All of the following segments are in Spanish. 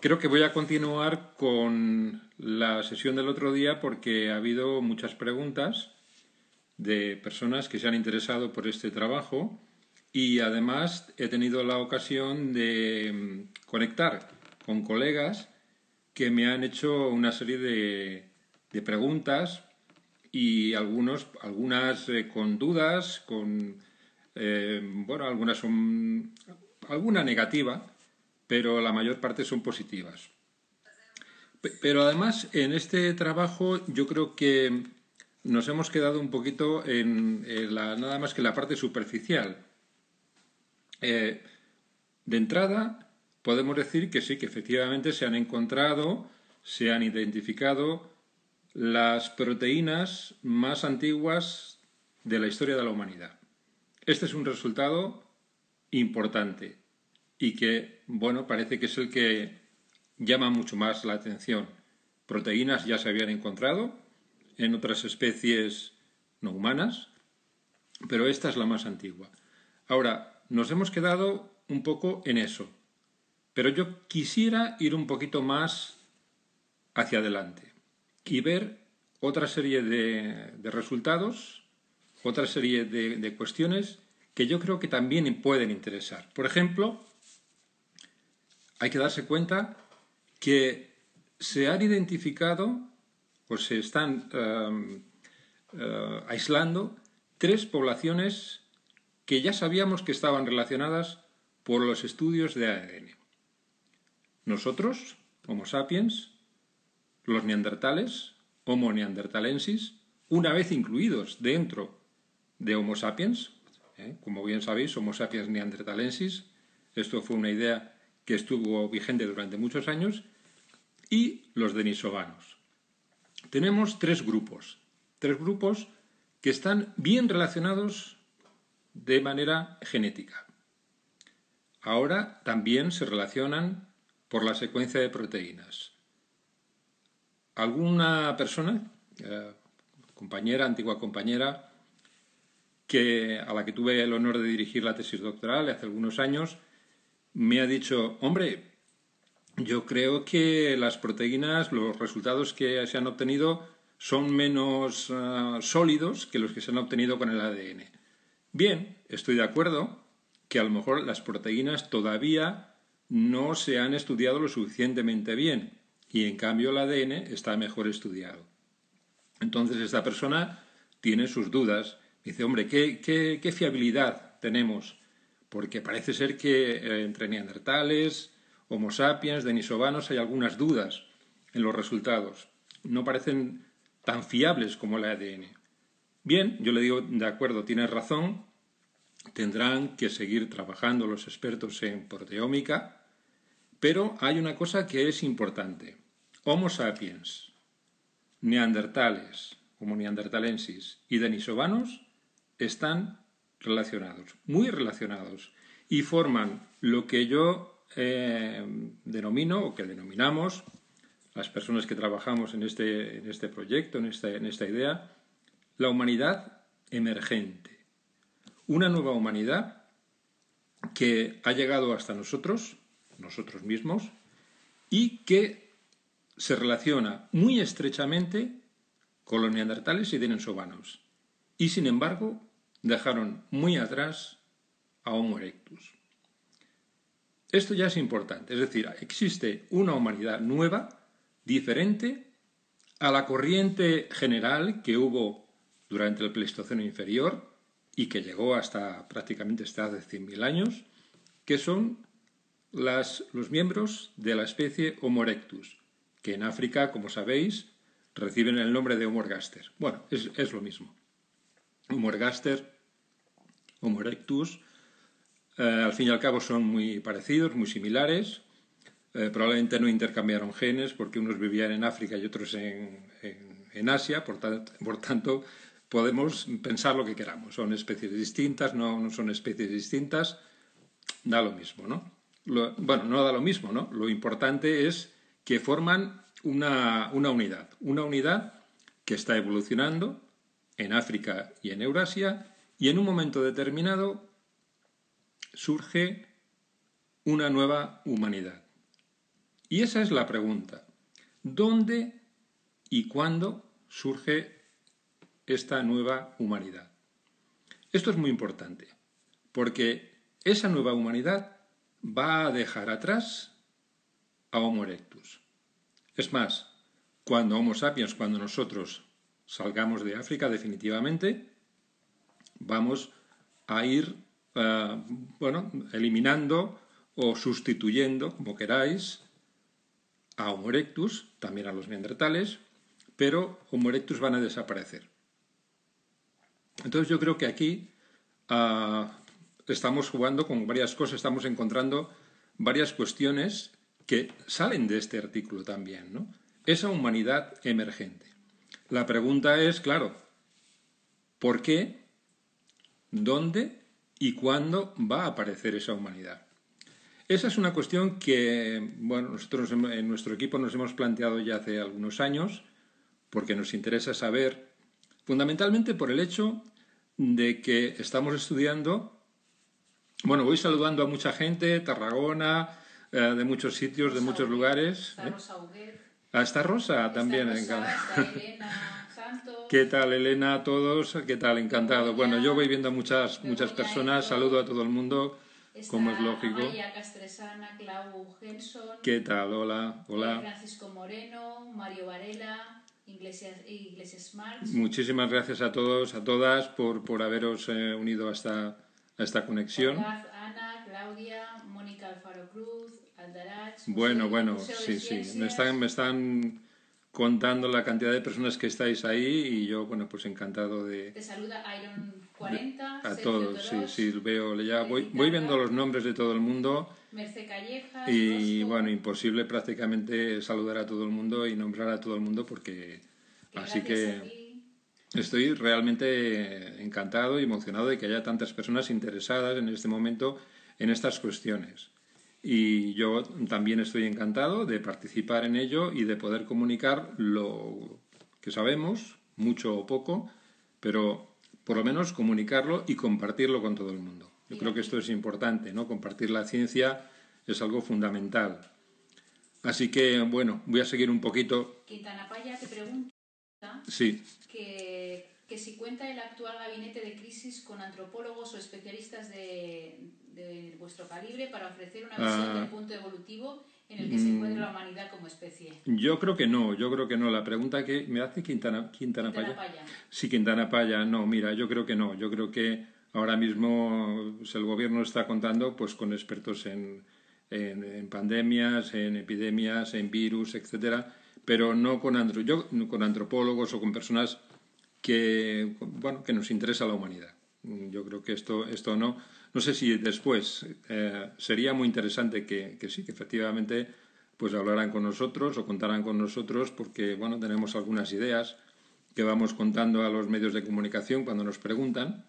Creo que voy a continuar con la sesión del otro día porque ha habido muchas preguntas de personas que se han interesado por este trabajo y además he tenido la ocasión de mm, conectar con colegas que me han hecho una serie de, preguntas y algunos, algunas eh, con dudas, con eh, bueno, algunas son alguna negativa pero la mayor parte son positivas. Pero además, en este trabajo yo creo que nos hemos quedado un poquito en, la, nada más que la parte superficial. Eh, de entrada, podemos decir que sí, que efectivamente se han encontrado, se han identificado las proteínas más antiguas de la historia de la humanidad. Este es un resultado importante, y que, bueno, parece que es el que llama mucho más la atención. Proteínas ya se habían encontrado en otras especies no humanas, pero esta es la más antigua. Ahora, nos hemos quedado un poco en eso, pero yo quisiera ir un poquito más hacia adelante y ver otra serie de, resultados, otra serie de cuestiones que yo creo que también pueden interesar. Por ejemplo, hay que darse cuenta que se han identificado o se están em, eh, aislando tres poblaciones que ya sabíamos que estaban relacionadas por los estudios de ADN. Nosotros, Homo sapiens, los neandertales, Homo neandertalensis, una vez incluidos dentro de Homo sapiens, ¿eh? como bien sabéis, Homo sapiens neandertalensis, esto fue una idea que estuvo vigente durante muchos años, y los denisovanos. Tenemos tres grupos, tres grupos que están bien relacionados de manera genética. Ahora también se relacionan por la secuencia de proteínas. Alguna persona, eh, compañera, antigua compañera, que, a la que tuve el honor de dirigir la tesis doctoral hace algunos años, me ha dicho, hombre, yo creo que las proteínas, los resultados que se han obtenido son menos ah, sólidos que los que se han obtenido con el ADN. Bien, estoy de acuerdo que a lo mejor las proteínas todavía no se han estudiado lo suficientemente bien y en cambio el ADN está mejor estudiado. Entonces esta persona tiene sus dudas. Dice, hombre, qué fiabilidad tenemos porque parece ser que eh, entre neandertales, Homo sapiens, denisovanos hay algunas dudas en los resultados. No parecen tan fiables como el ADN. Bien, yo le digo, de acuerdo, tienes razón, tendrán que seguir trabajando los expertos en proteómica, pero hay una cosa que es importante. Homo sapiens, neandertales, como neandertalensis y denisovanos, están relacionados, muy relacionados, y forman lo que yo eh, denomino o que denominamos, las personas que trabajamos en este, en este proyecto, en esta, idea, la humanidad emergente. Una nueva humanidad que ha llegado hasta nosotros, nosotros mismos, y que se relaciona muy estrechamente con los neandertales y denensovanos. Y sin embargo, dejaron muy atrás a Homo erectus. Esto ya es importante, es decir, existe una humanidad nueva, diferente a la corriente general que hubo durante el Pleistoceno inferior y que llegó hasta prácticamente hasta hace 100.000 años, que son los miembros de la especie Homo erectus, que en África, como sabéis, reciben el nombre de Homo Bueno, es lo mismo. Homo ergaster, Homo erectus, eh, al fin y al cabo son muy parecidos, muy similares. Eh, probablemente no intercambiaron genes porque unos vivían en África y otros en, Asia, por, tanto podemos pensar lo que queramos. Son especies distintas, no, no son especies distintas, da lo mismo, ¿no? bueno, no da lo mismo, ¿no? Lo importante es que forman una unidad, una unidad que está evolucionando, en África y en Eurasia, y en un momento determinado surge una nueva humanidad. Y esa es la pregunta. ¿Dónde y cuándo surge esta nueva humanidad? Esto es muy importante, porque esa nueva humanidad va a dejar atrás a Homo erectus. Es más, cuando Homo sapiens, cuando nosotros salgamos de África definitivamente, vamos a ir, eh, bueno, eliminando o sustituyendo, como queráis, a Homo erectus, también a los neandertales, pero Homo erectus van a desaparecer. Entonces yo creo que aquí ah, estamos jugando con varias cosas, estamos encontrando varias cuestiones que salen de este artículo también, ¿no? Esa humanidad emergente. La pregunta es, claro, ¿por qué, dónde y cuándo va a aparecer esa humanidad? Esa es una cuestión que, bueno, nosotros en nuestro equipo nos hemos planteado ya hace algunos años, porque nos interesa saber, fundamentalmente por el hecho de que estamos estudiando, bueno, voy saludando a mucha gente, Tarragona, eh, de muchos sitios, de muchos lugares. Ah, está Rosa también está ¿Qué tal, Elena, a todos? ¿Qué tal? Encantado. Bueno, yo voy viendo muchas, muchas personas. Saludo a todo el mundo, como es lógico. María Castresana, Clau Henson. ¿Qué tal? Hola, hola. Eh, Francisco Moreno, Mario Varela. Iglesias, Iglesias Muchísimas gracias a todos, a todas, por, por haberos eh, unido a esta, a esta conexión. Ana, Claudia, Mónica Alfaro Cruz, bueno, bueno, sí, sí. Me están, me están contando la cantidad de personas que estáis ahí y yo, bueno, pues encantado de... Te saluda Iron 40. a todos, sí, sí, veo, ya voy, viendo los nombres de todo el mundo. Merced Calleja. Y bueno, imposible prácticamente saludar a todo el mundo y nombrar a todo el mundo porque... así que... Estoy realmente encantado y emocionado de que haya tantas personas interesadas en este momento en estas cuestiones y yo también estoy encantado de participar en ello y de poder comunicar lo que sabemos, mucho o poco, pero por lo menos comunicarlo y compartirlo con todo el mundo. Yo creo que esto es importante, ¿no? Compartir la ciencia es algo fundamental. Así que, bueno, voy a seguir un poquito. Quintana Paya te pregunta sí que si cuenta el actual gabinete de crisis con antropólogos o especialistas de, vuestro calibre para ofrecer una visión ah. del punto evolutivo en el que se encuentra la humanidad como especie. Yo creo que no, yo creo que no. La pregunta que me hace Quintana, Quintana, Quintana Paya. Sí, Quintana Paya, no, mira, yo creo que no. Yo creo que ahora mismo el gobierno está contando pues con expertos en, pandemias, en epidemias, en virus, etcétera, pero no con, con antropólogos o con personas que, bueno, que nos interesa a la humanidad. Yo creo que esto, esto no. No sé si después eh, sería muy interesante que, que, sí, que efectivamente pues hablaran con nosotros o contaran con nosotros porque bueno, tenemos algunas ideas que vamos contando a los medios de comunicación cuando nos preguntan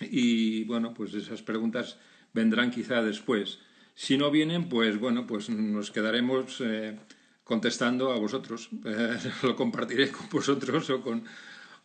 y bueno, pues esas preguntas vendrán quizá después. Si no vienen, pues bueno, pues nos quedaremos eh, contestando a vosotros. lo compartiré con vosotros o con,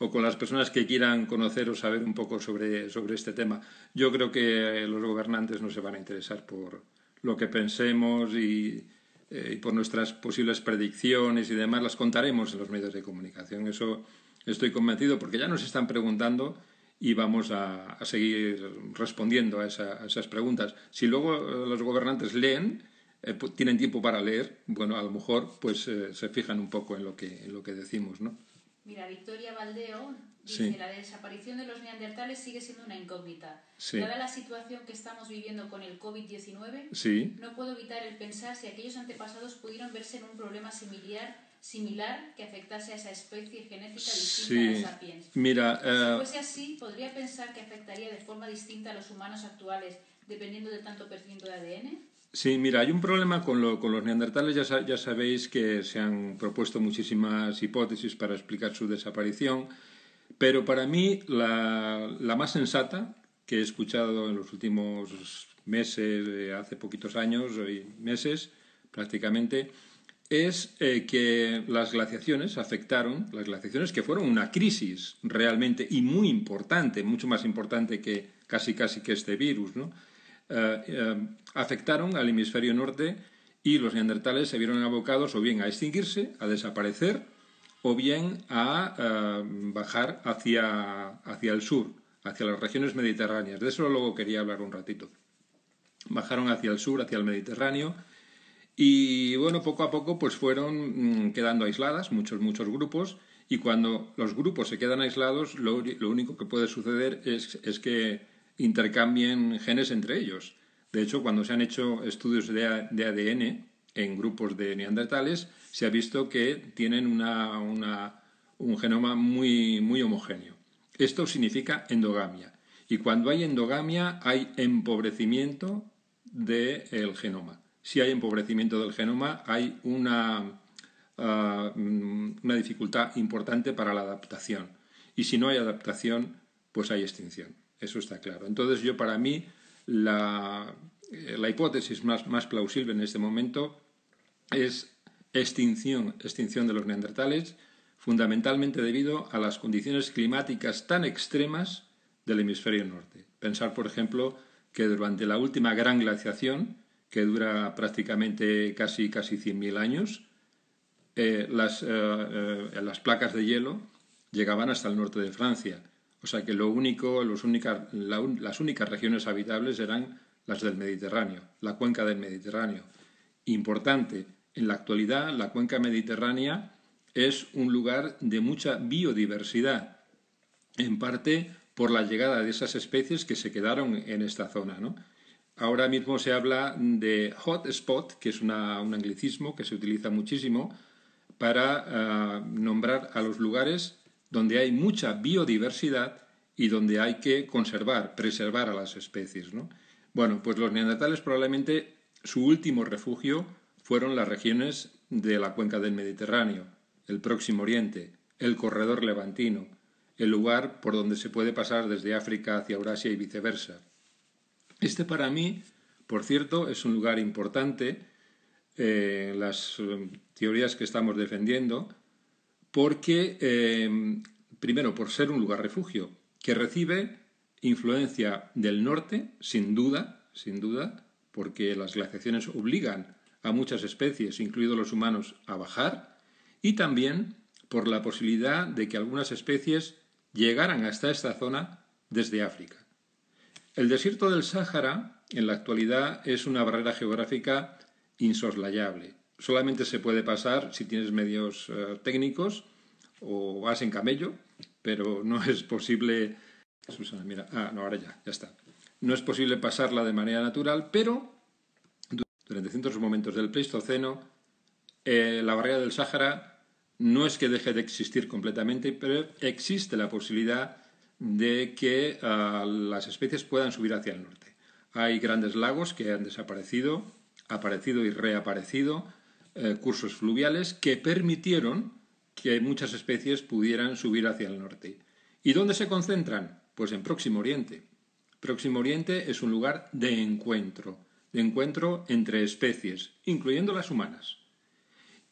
o con las personas que quieran conocer o saber un poco sobre, este tema. Yo creo que eh, los gobernantes no se van a interesar por lo que pensemos eh, y, por nuestras posibles predicciones y demás. Las contaremos en los medios de comunicación. Eso estoy convencido porque ya nos están preguntando y vamos a, seguir respondiendo a, esas preguntas. Si luego eh, los gobernantes leen, tienen tiempo para leer, bueno, a lo mejor pues se fijan un poco en lo que, en lo que decimos, ¿no? Mira, Victoria Valdeón dice, la desaparición de los neandertales sigue siendo una incógnita. Dada la situación que estamos viviendo con el COVID-19, no puedo evitar el pensar si aquellos antepasados pudieron verse en un problema similar similar que afectase a esa especie genética distinta a los sapiens. Mira, si fuese eh, así, podría pensar que afectaría de forma distinta a los humanos actuales dependiendo de tanto perfil de ADN. Sí, mira, hay un problema con, los neandertales. Ya, sabéis que se han propuesto muchísimas hipótesis para explicar su desaparición, pero para mí la, más sensata que he escuchado en los últimos meses, hace poquitos años, hoy meses prácticamente, es eh, que las glaciaciones afectaron, las glaciaciones que fueron una crisis realmente y muy importante, mucho más importante que casi casi que este virus, ¿no? Eh, em, afectaron al hemisferio norte y los neandertales se vieron abocados o bien a extinguirse, a desaparecer, o bien a em, bajar hacia, hacia el sur, hacia las regiones mediterráneas. De eso luego quería hablar un ratito. Bajaron hacia el sur, hacia el Mediterráneo, y bueno, poco a poco pues fueron mm, quedando aisladas, muchos, muchos grupos, y cuando los grupos se quedan aislados, lo, único que puede suceder es que intercambien genes entre ellos. De hecho, cuando se han hecho estudios de, ADN en grupos de neandertales, se ha visto que tienen un genoma muy, muy homogéneo. Esto significa endogamia. Y cuando hay endogamia hay empobrecimiento del genoma. Si hay empobrecimiento del genoma hay una, ah, mm, una dificultad importante para la adaptación. Y si no hay adaptación, pues hay extinción eso está claro. Entonces yo para mí la, eh, hipótesis más, plausible en este momento es extinción, extinción de los neandertales, fundamentalmente debido a las condiciones climáticas tan extremas del hemisferio norte. Pensar, por ejemplo, que durante la última gran glaciación, que dura prácticamente casi, casi 100.000 años, eh, las, eh, las placas de hielo llegaban hasta el norte de Francia o sea que lo único, las únicas regiones habitables eran las del Mediterráneo, la cuenca del Mediterráneo. Importante, en la actualidad la cuenca mediterránea es un lugar de mucha biodiversidad, en parte por la llegada de esas especies que se quedaron en esta zona. Ahora mismo se habla de spot, que es un anglicismo que se utiliza muchísimo para ah, nombrar a los lugares donde hay mucha biodiversidad y donde hay que conservar, preservar a las especies. Bueno, pues los neandertales probablemente su último refugio fueron las regiones de la cuenca del Mediterráneo, el Próximo Oriente, el corredor levantino, el lugar por donde se puede pasar desde África hacia Eurasia y viceversa. Este para mí, por cierto, es un lugar importante. en eh, las eh, teorías que estamos defendiendo porque, em, primero, por ser un lugar refugio, que recibe influencia del norte, sin duda, sin duda, porque las glaciaciones obligan a muchas especies, incluidos los humanos, a bajar, y también por la posibilidad de que algunas especies llegaran hasta esta zona desde África. El desierto del Sáhara en la actualidad es una barrera geográfica insoslayable solamente se puede pasar si tienes medios eh, técnicos o vas en camello, pero no es posible. mira, ah, no, ahora ya, ya está. No es posible pasarla de manera natural, pero durante ciertos momentos del Pleistoceno, eh, la barrera del Sáhara no es que deje de existir completamente, pero existe la posibilidad de que ah, las especies puedan subir hacia el norte. Hay grandes lagos que han desaparecido, aparecido y reaparecido, eh, cursos fluviales que permitieron que muchas especies pudieran subir hacia el norte. ¿Y dónde se concentran? Pues en Próximo Oriente. Próximo Oriente es un lugar de encuentro, de encuentro entre especies, incluyendo las humanas.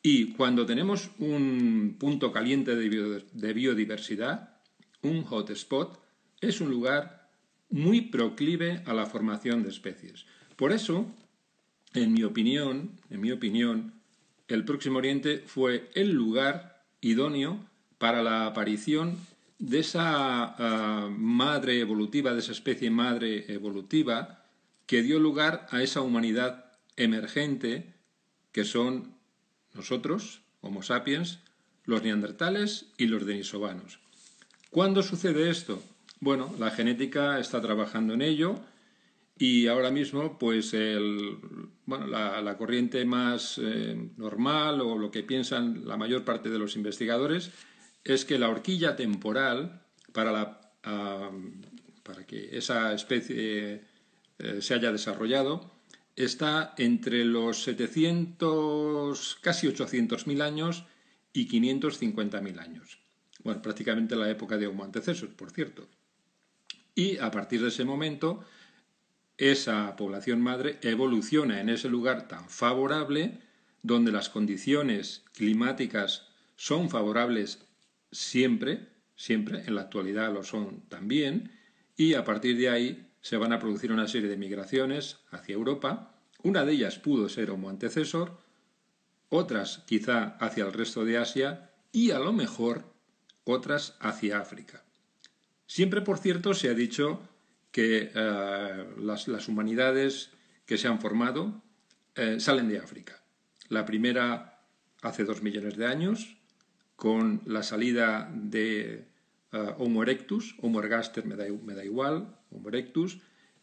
Y cuando tenemos un punto caliente de biodiversidad, un hotspot, es un lugar muy proclive a la formación de especies. Por eso, en mi opinión, en mi opinión, el Próximo Oriente fue el lugar idóneo para la aparición de esa ah, madre evolutiva, de esa especie madre evolutiva, que dio lugar a esa humanidad emergente que son nosotros, Homo sapiens, los neandertales y los denisovanos. ¿Cuándo sucede esto? Bueno, la genética está trabajando en ello y ahora mismo pues el, bueno, la, corriente más eh, normal o lo que piensan la mayor parte de los investigadores es que la horquilla temporal para, ah, que esa especie eh, se haya desarrollado está entre los 700, casi 800.000 años y 550.000 años. Bueno, prácticamente la época de Homo antecesos, por cierto. Y a partir de ese momento, esa población madre evoluciona en ese lugar tan favorable, donde las condiciones climáticas son favorables siempre, siempre, en la actualidad lo son también, y a partir de ahí se van a producir una serie de migraciones hacia Europa. Una de ellas pudo ser como antecesor, otras quizá hacia el resto de Asia y a lo mejor otras hacia África. Siempre, por cierto, se ha dicho que eh, las, humanidades que se han formado eh, salen de África. La primera hace dos millones de años, con la salida de eh, Homo erectus, Homo ergaster me da, me da igual, Homo erectus.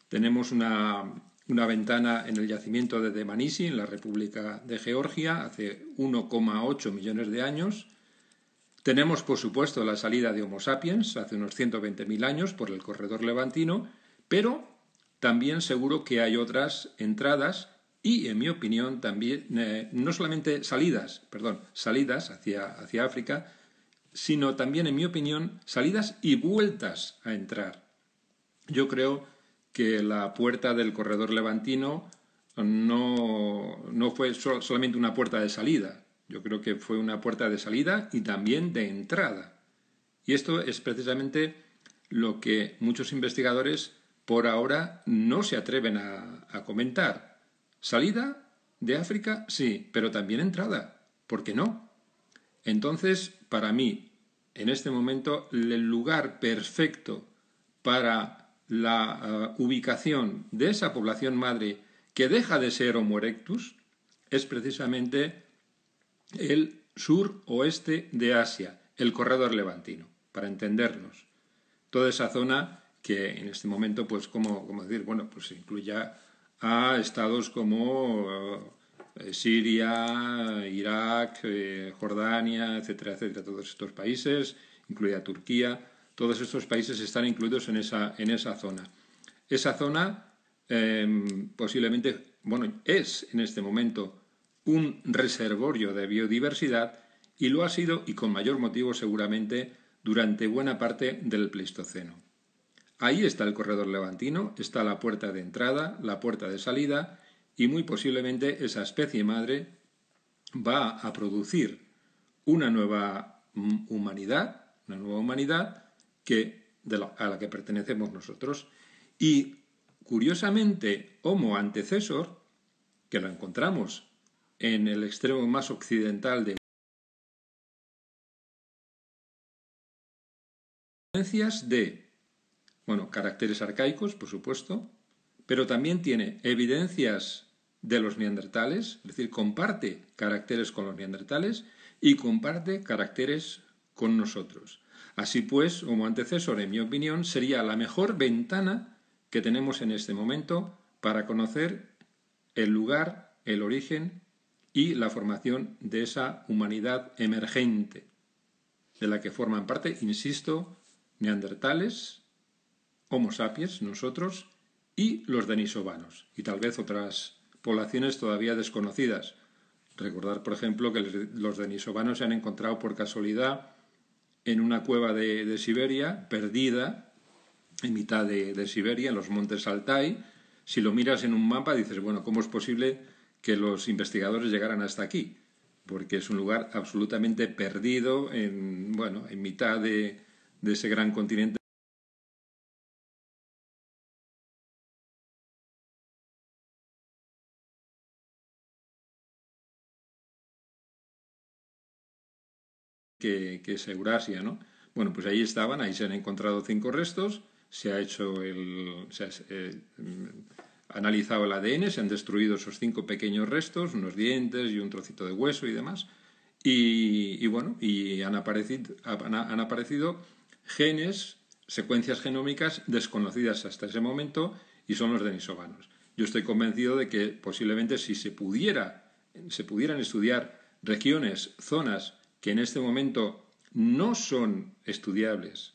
Tenemos una, una, ventana en el yacimiento de Manisi, en la República de Georgia, hace 1,8 millones de años. Tenemos, por supuesto, la salida de Homo sapiens hace unos 120.000 años por el corredor levantino, pero también seguro que hay otras entradas y, en mi opinión, también eh, no solamente salidas, perdón, salidas hacia, hacia África, sino también, en mi opinión, salidas y vueltas a entrar. Yo creo que la puerta del corredor levantino no, fue solamente una puerta de salida, yo creo que fue una puerta de salida y también de entrada. Y esto es precisamente lo que muchos investigadores por ahora no se atreven a, comentar. Salida de África, sí, pero también entrada. ¿Por qué no? Entonces, para mí, en este momento, el lugar perfecto para la uh, ubicación de esa población madre que deja de ser Homo erectus es precisamente el sur-oeste de Asia, el corredor levantino, para entendernos. Toda esa zona que en este momento, pues, como, decir, bueno, pues incluya a estados como eh, Siria, Irak, eh, Jordania, etcétera, etcétera, todos estos países, incluida Turquía, todos estos países están incluidos en esa, en esa zona. Esa zona em, posiblemente, bueno, es en este momento un reservorio de biodiversidad y lo ha sido y con mayor motivo seguramente durante buena parte del Pleistoceno. Ahí está el corredor levantino, está la puerta de entrada, la puerta de salida y muy posiblemente esa especie madre va a producir una nueva humanidad, una nueva humanidad que, a la que pertenecemos nosotros. Y curiosamente, Homo antecesor, que lo encontramos en el extremo más occidental de evidencias de, bueno, caracteres arcaicos, por supuesto, pero también tiene evidencias de los neandertales, es decir, comparte caracteres con los neandertales y comparte caracteres con nosotros. Así pues, como antecesor, en mi opinión, sería la mejor ventana que tenemos en este momento para conocer el lugar, el origen y la formación de esa humanidad emergente, de la que forman parte, insisto, neandertales, homo sapiens, nosotros, y los denisovanos, y tal vez otras poblaciones todavía desconocidas. Recordar, por ejemplo, que los denisovanos se han encontrado por casualidad en una cueva de, Siberia, perdida, en mitad de Siberia, en los montes Altai. Si lo miras en un mapa, dices, bueno, ¿cómo es posible que los investigadores llegaran hasta aquí, porque es un lugar absolutamente perdido en, bueno, en mitad de, ese gran continente. Que, es Eurasia, ¿no? Bueno, pues ahí estaban, ahí se han encontrado cinco restos, se ha hecho el... Eh, analizado el ADN, se han destruido esos cinco pequeños restos, unos dientes y un trocito de hueso y demás. Y, bueno, y han aparecido, aparecido genes, secuencias genómicas desconocidas hasta ese momento y son los denisovanos. Yo estoy convencido de que posiblemente si se pudiera, se pudieran estudiar regiones, zonas que en este momento no son estudiables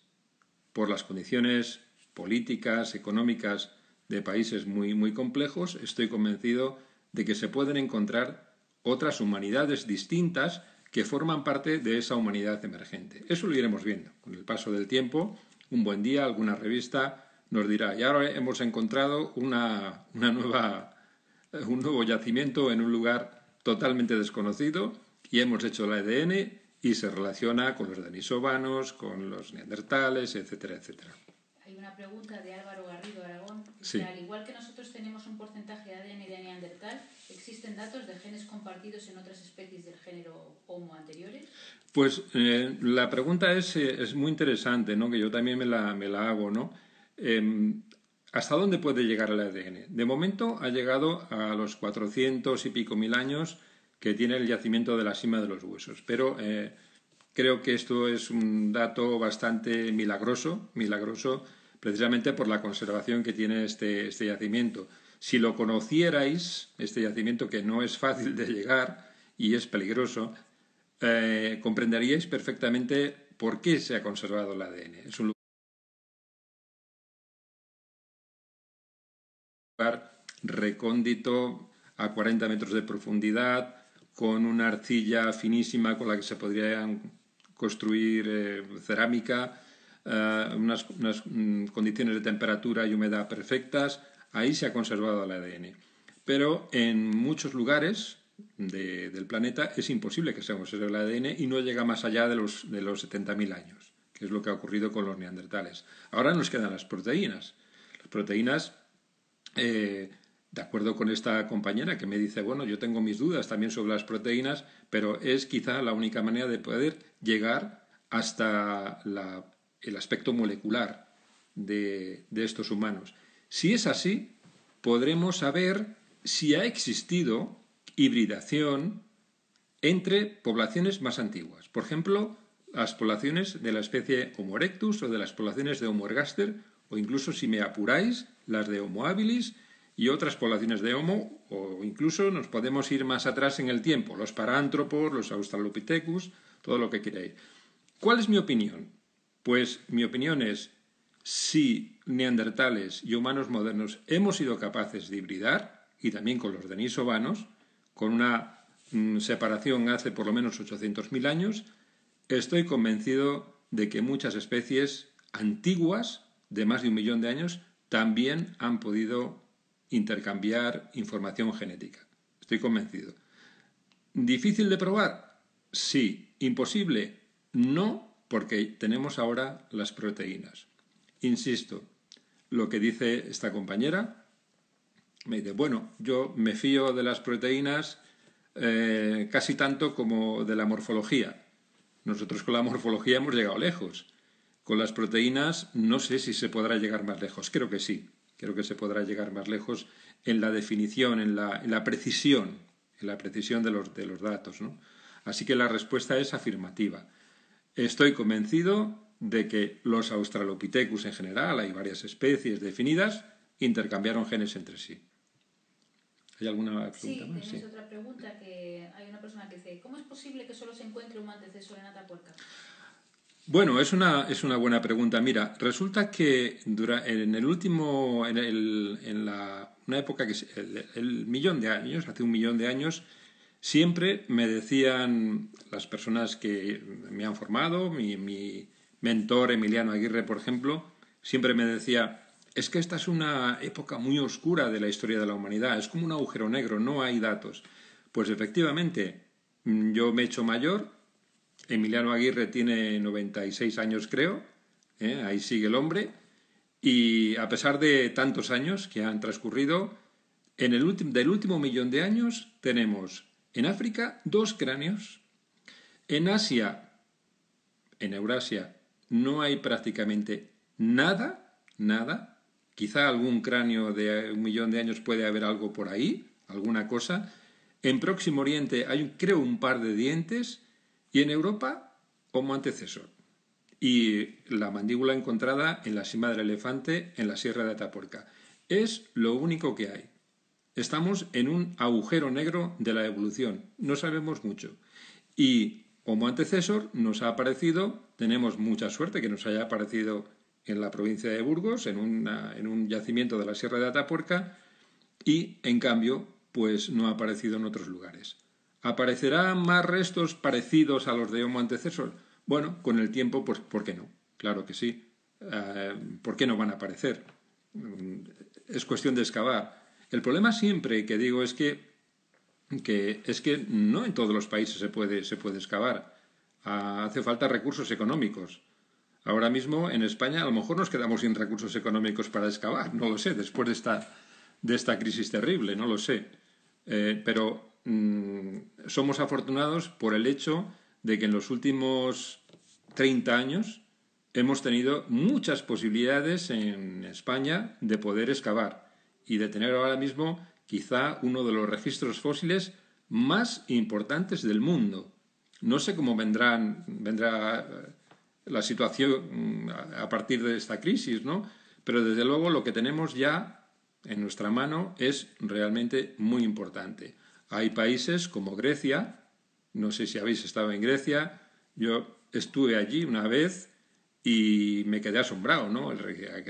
por las condiciones políticas, económicas de países muy, muy complejos, estoy convencido de que se pueden encontrar otras humanidades distintas que forman parte de esa humanidad emergente. Eso lo iremos viendo. Con el paso del tiempo, un buen día alguna revista nos dirá, y ahora hemos encontrado una, nueva, un nuevo yacimiento en un lugar totalmente desconocido y hemos hecho la ADN y se relaciona con los denisovanos, con los neandertales, etcétera, etcétera. Hay una pregunta de Álvaro Garrido al igual que nosotros tenemos un porcentaje de ADN de Neandertal, ¿existen datos de genes compartidos en otras especies del género Homo anteriores? Pues eh, la pregunta eh, es, muy interesante, ¿no? que yo también me la, me hago. ¿no? Em, ¿Hasta dónde puede llegar el ADN? De momento ha llegado a los 400 y pico mil años que tiene el yacimiento de la cima de los huesos, pero... Eh, creo que esto es un dato bastante milagroso, milagroso precisamente por la conservación que tiene este, este, yacimiento. Si lo conocierais, este yacimiento que no es fácil de llegar y es peligroso, eh, comprenderíais perfectamente por qué se ha conservado el ADN. Es un lugar recóndito, a 40 metros de profundidad, con una arcilla finísima con la que se podría construir eh, cerámica, eh, unas, mm, condiciones de temperatura y humedad perfectas, ahí se ha conservado el ADN. Pero en muchos lugares del planeta es imposible que se conserve el ADN y no llega más allá de los, de los 70.000 años, que es lo que ha ocurrido con los neandertales. Ahora nos quedan las proteínas. Las proteínas... Eh, de acuerdo con esta compañera que me dice, bueno, yo tengo mis dudas también sobre las proteínas, pero es quizá la única manera de poder llegar hasta la el aspecto molecular de, estos humanos. Si es así, podremos saber si ha existido hibridación entre poblaciones más antiguas. Por ejemplo, las poblaciones de la especie Homo erectus o de las poblaciones de Homo ergaster o incluso si me apuráis, las de Homo habilis y otras poblaciones de Homo o incluso nos podemos ir más atrás en el tiempo, los parántropos, los australopithecus, todo lo que queráis. ¿Cuál es mi opinión? Pues mi opinión es, si neandertales y humanos modernos hemos sido capaces de hibridar, y también con los denisovanos, con una mm, separación hace por lo menos 800.000 años, estoy convencido de que muchas especies antiguas, de más de un millón de años, también han podido intercambiar información genética. Estoy convencido. ¿Difícil de probar? Sí. ¿Imposible? No, porque tenemos ahora las proteínas. Insisto, lo que dice esta compañera, me dice, bueno, yo me fío de las proteínas eh, casi tanto como de la morfología. Nosotros con la morfología hemos llegado lejos. Con las proteínas no sé si se podrá llegar más lejos. Creo que sí. Creo que se podrá llegar más lejos en la definición, en la, precisión, en la precisión de los, datos. Así que la respuesta es afirmativa. Estoy convencido de que los Australopithecus en general, hay varias especies definidas, intercambiaron genes entre sí. ¿Hay alguna pregunta sí, más? Sí, otra pregunta que hay una persona que dice, ¿cómo es posible que solo se encuentre un antecesor en Atapuerca? Bueno, es una, es una buena pregunta. Mira, resulta que en el último, en, la, una época que es el millón de años, hace un millón de años, Siempre me decían las personas que me han formado, mi, mentor Emiliano Aguirre, por ejemplo, siempre me decía, es que esta es una época muy oscura de la historia de la humanidad, es como un agujero negro, no hay datos. Pues efectivamente, yo me he hecho mayor, Emiliano Aguirre tiene 96 años creo, ¿eh? ahí sigue el hombre, y a pesar de tantos años que han transcurrido, en el del último millón de años tenemos en África, dos cráneos. En Asia, en Eurasia, no hay prácticamente nada, nada. Quizá algún cráneo de un millón de años puede haber algo por ahí, alguna cosa. En Próximo Oriente hay, creo, un par de dientes. Y en Europa, como antecesor. Y la mandíbula encontrada en la cima del elefante en la Sierra de Atapuerca. Es lo único que hay. Estamos en un agujero negro de la evolución, no sabemos mucho. Y como antecesor nos ha aparecido, tenemos mucha suerte que nos haya aparecido en la provincia de Burgos, en, en un yacimiento de la Sierra de Atapuerca, y en cambio, pues no ha aparecido en otros lugares. ¿Aparecerán más restos parecidos a los de Homo antecesor? Bueno, con el tiempo, pues ¿por qué no? Claro que sí. Eh, ¿Por qué no van a aparecer? Es cuestión de excavar. El problema siempre que digo es que, es que no en todos los países se puede, excavar. Ah, hace falta recursos económicos. Ahora mismo en España a lo mejor nos quedamos sin recursos económicos para excavar, no lo sé, después de esta, crisis terrible, no lo sé. Eh, pero mm, somos afortunados por el hecho de que en los últimos 30 años hemos tenido muchas posibilidades en España de poder excavar y de tener ahora mismo quizá uno de los registros fósiles más importantes del mundo. No sé cómo vendrán, vendrá eh, la situación mm, a partir de esta crisis, ¿no? Pero desde luego lo que tenemos ya en nuestra mano es realmente muy importante. Hay países como Grecia, no sé si habéis estado en Grecia, yo estuve allí una vez y me quedé asombrado, ¿no?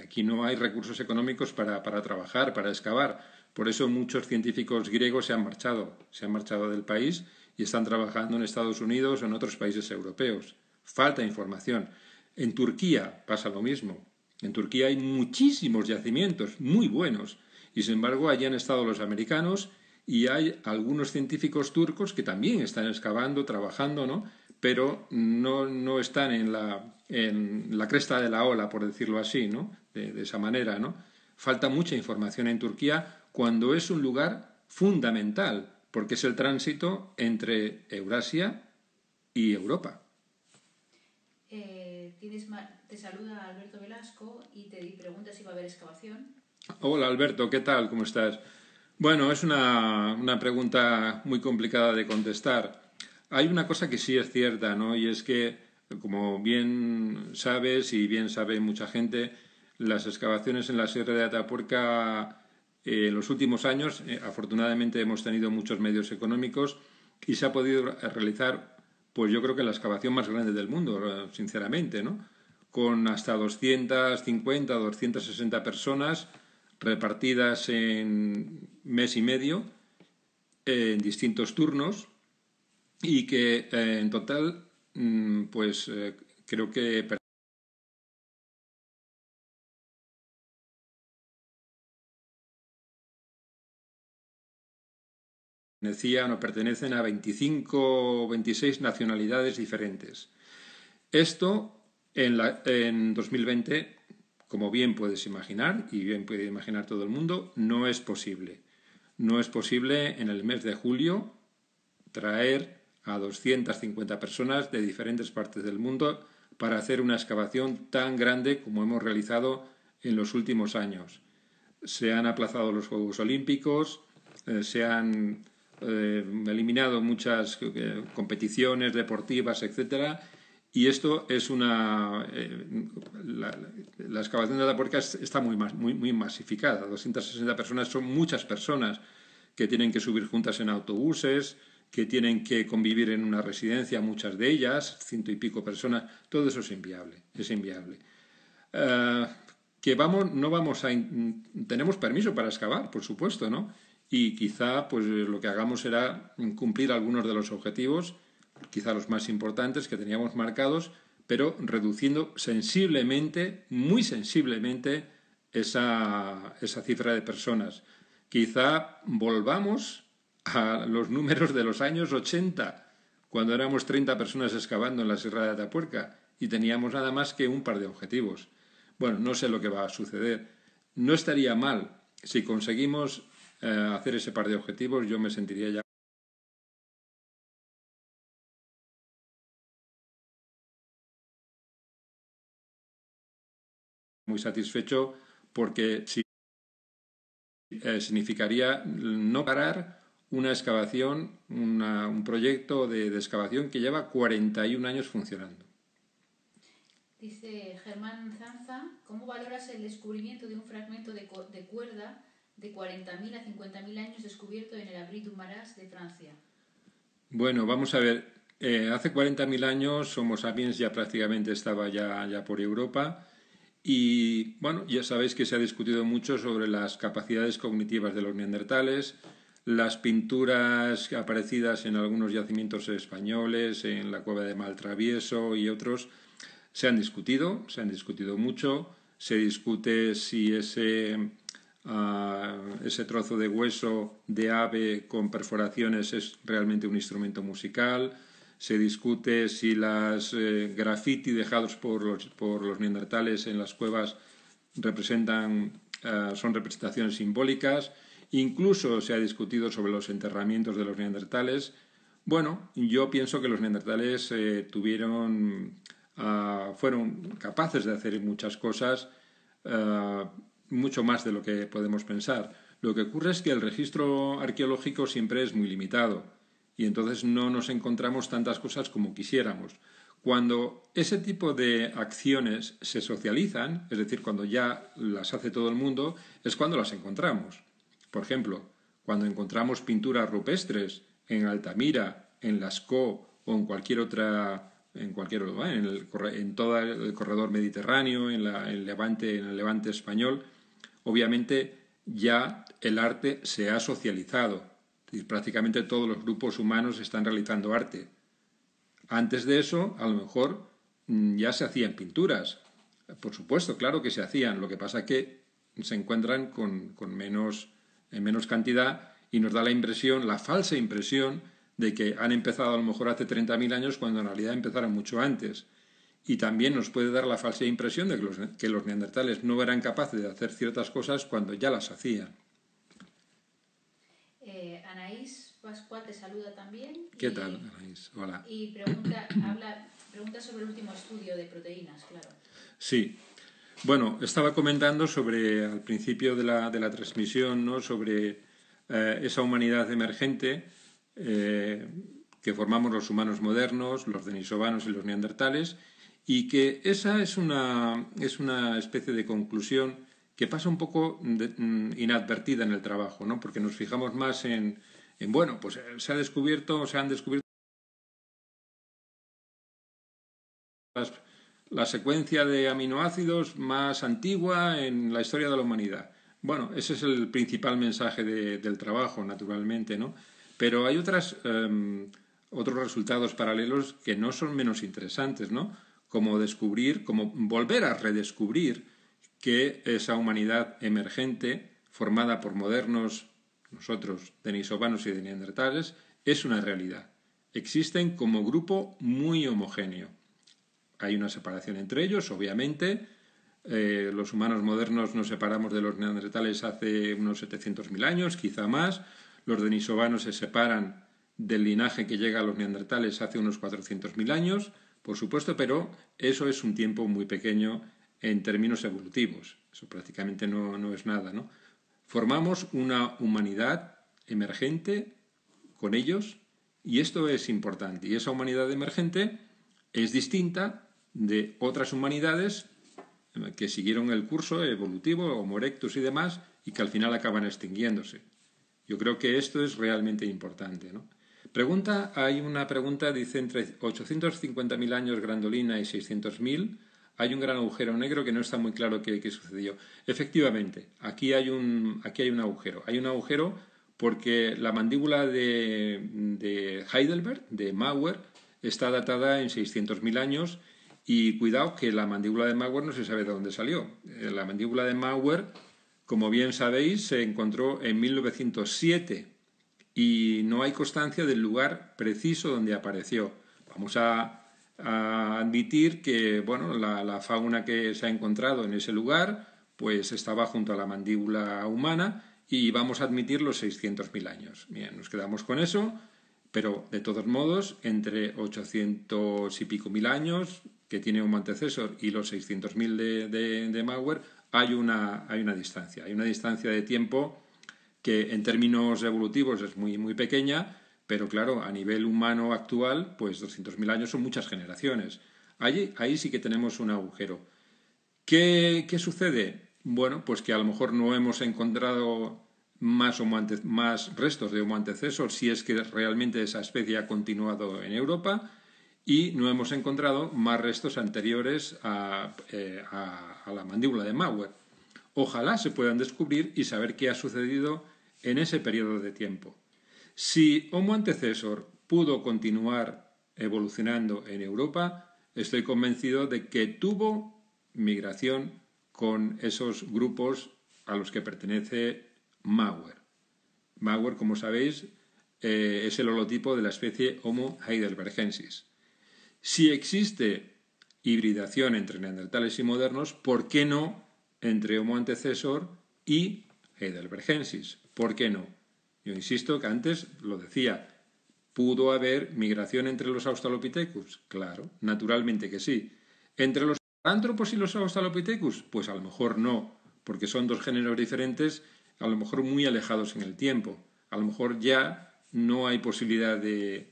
Aquí no hay recursos económicos para, para, trabajar, para excavar. Por eso muchos científicos griegos se han marchado, se han marchado del país y están trabajando en Estados Unidos o en otros países europeos. Falta información. En Turquía pasa lo mismo. En Turquía hay muchísimos yacimientos muy buenos y sin embargo allí han estado los americanos y hay algunos científicos turcos que también están excavando, trabajando, ¿no? pero no, están en la, en la, cresta de la ola, por decirlo así, ¿no? De, esa manera, ¿no? Falta mucha información en Turquía cuando es un lugar fundamental, porque es el tránsito entre Eurasia y Europa. Eh, te saluda Alberto Velasco y te pregunta si va a haber excavación. Hola Alberto, ¿qué tal? ¿Cómo estás? Bueno, es una pregunta muy complicada de contestar hay una cosa que sí es cierta, ¿no? Y es que, como bien sabes y bien sabe mucha gente, las excavaciones en la Sierra de Atapuerca eh, en los últimos años, eh, afortunadamente hemos tenido muchos medios económicos y se ha podido realizar, pues yo creo que la excavación más grande del mundo, eh, sinceramente, ¿no? Con hasta 250, 260 personas repartidas en mes y medio, en distintos turnos, y que eh, en total, mm, pues eh, creo que... pertenecían o pertenecen a 25 o 26 nacionalidades diferentes. Esto en 2020, como bien puedes imaginar, y bien puede imaginar todo el mundo, no es posible. No es posible en el mes de julio traer a 250 personas de diferentes partes del mundo para hacer una excavación tan grande como hemos realizado en los últimos años. Se han aplazado los Juegos Olímpicos, eh, se han eh, eliminado muchas eh, competiciones deportivas, etcétera, y esto es una. la, excavación de la puerta está muy, muy, muy masificada. 260 personas son muchas personas que tienen que subir juntas en autobuses, que tienen que convivir en una residencia, muchas de ellas, ciento y pico personas, todo eso es inviable, es inviable. Eh, que vamos, no vamos a... Tenemos permiso para excavar, por supuesto, ¿no? Y quizá pues lo que hagamos será cumplir algunos de los objetivos, quizá los más importantes que teníamos marcados, pero reduciendo sensiblemente, muy sensiblemente, esa cifra de personas. Quizá volvamos a los números de los años 80, cuando éramos 30 personas excavando en la Sierra de Atapuerca y teníamos nada más que un par de objetivos. Bueno, no sé lo que va a suceder. No estaría mal si conseguimos eh, hacer ese par de objetivos, yo me sentiría ya muy satisfecho porque eh, significaría no parar una excavación, un proyecto de, excavación que lleva 41 años funcionando. Dice Germán Zanza, ¿cómo valoras el descubrimiento de un fragmento de, cuerda de 40.000 a 50.000 años descubierto en el Abri du Maras de Francia? Bueno, vamos a ver. Eh, hace 40.000 años Somos sapiens ya prácticamente estaba ya, ya por Europa. Y bueno, ya sabéis que se ha discutido mucho sobre las capacidades cognitivas de los neandertales, las pinturas aparecidas en algunos yacimientos españoles, en la cueva de Maltravieso y otros, se han discutido, se han discutido mucho, se discute si ese, ah, trozo de hueso de ave con perforaciones es realmente un instrumento musical, se discute si las eh, grafiti dejados por los, por los neandertales en las cuevas representan, ah, son representaciones simbólicas, Incluso se ha discutido sobre los enterramientos de los neandertales. Bueno, yo pienso que los neandertales eh, ah, fueron capaces de hacer muchas cosas, ah, mucho más de lo que podemos pensar. Lo que ocurre es que el registro arqueológico siempre es muy limitado y entonces no nos encontramos tantas cosas como quisiéramos. Cuando ese tipo de acciones se socializan, es decir, cuando ya las hace todo el mundo, es cuando las encontramos. Por ejemplo, cuando encontramos pinturas rupestres en Altamira, en Lascaux o en cualquier otra en cualquier lugar, en, todo el corredor mediterráneo, en, la, Levante, en el Levante español, obviamente ya el arte se ha socializado. prácticamente todos los grupos humanos están realizando arte. Antes de eso, a lo mejor mm, ya se hacían pinturas. Por supuesto, claro que se hacían. Lo que pasa es que se encuentran con menos en menos cantidad y nos da la impresión, la falsa impresión, de que han empezado a lo mejor hace 30.000 años cuando en realidad empezaron mucho antes. Y también nos puede dar la falsa impresión de que los, neandertales no eran capaces de hacer ciertas cosas cuando ya las hacían. Eh, Anaís Pascua te saluda también. ¿Qué tal, Anaís? Hola. Y pregunta, habla, pregunta sobre el último estudio de proteínas, claro. Sí, bueno, estaba comentando sobre, al principio de la, de la transmisión, ¿no? sobre eh, esa humanidad emergente eh, que formamos los humanos modernos, los denisovanos y los neandertales, y que esa es una, es una especie de conclusión que pasa un poco mm, inadvertida en el trabajo, ¿no? porque nos fijamos más en, en, bueno, pues eh, se ha descubierto, se han descubierto la secuencia de aminoácidos más antigua en la historia de la humanidad. Bueno, ese es el principal mensaje del trabajo, naturalmente, ¿no? Pero hay otras, em, otros resultados paralelos que no son menos interesantes, ¿no? Como descubrir, como volver a redescubrir que esa humanidad emergente, formada por modernos, nosotros, denisovanos y de es una realidad. Existen como grupo muy homogéneo hay una separación entre ellos, obviamente. Eh, los humanos modernos nos separamos de los neandertales hace unos 700.000 años, quizá más. Los denisovanos se separan del linaje que llega a los neandertales hace unos 400.000 años, por supuesto, pero eso es un tiempo muy pequeño en términos evolutivos. Eso prácticamente no, no es nada, ¿no? Formamos una humanidad emergente con ellos y esto es importante. Y esa humanidad emergente es distinta de otras humanidades que siguieron el curso evolutivo, Homo erectus y demás, y que al final acaban extinguiéndose. Yo creo que esto es realmente importante. Pregunta, hay una pregunta, dice, entre 850.000 años Grandolina y 600.000 hay un gran agujero negro que no está muy claro qué, qué sucedió. Efectivamente, aquí hay, un, aquí hay un agujero. Hay un agujero porque la mandíbula de, de Heidelberg, de Mauer, está datada en 600.000 años y cuidado que la mandíbula de malware no se sabe de dónde salió. Eh, la mandíbula de malware, como bien sabéis, se encontró en 1907 y no hay constancia del lugar preciso donde apareció. Vamos a, admitir que bueno, la, la fauna que se ha encontrado en ese lugar pues estaba junto a la mandíbula humana y vamos a admitir los 600.000 años. Bien, nos quedamos con eso pero, de todos modos, entre 800 y pico mil años, que tiene un antecesor, y los 600.000 de, de, malware, hay una, distancia. Hay una distancia de tiempo que, en términos evolutivos, es muy, muy pequeña, pero claro, a nivel humano actual, pues mil años son muchas generaciones. ahí sí que tenemos un agujero. ¿Qué, sucede? Bueno, pues que a lo mejor no hemos encontrado más, restos de Homo antecesor, si es que realmente esa especie ha continuado en Europa, y no hemos encontrado más restos anteriores eh, a, a la mandíbula de Mauer. Ojalá se puedan descubrir y saber qué ha sucedido en ese periodo de tiempo. Si Homo antecesor pudo continuar evolucionando en Europa, estoy convencido de que tuvo migración con esos grupos a los que pertenece Mauer. Mauer, como sabéis, eh, es el holotipo de la especie Homo heidelbergensis. Si existe hibridación entre neandertales y modernos, ¿por qué no entre Homo antecesor y heidelbergensis? ¿Por qué no? Yo insisto que antes lo decía, ¿pudo haber migración entre los australopithecus? Claro, naturalmente que sí. ¿Entre los antropos y los australopithecus? Pues a lo mejor no, porque son dos géneros diferentes a lo mejor muy alejados en el tiempo. A lo mejor ya no hay posibilidad de,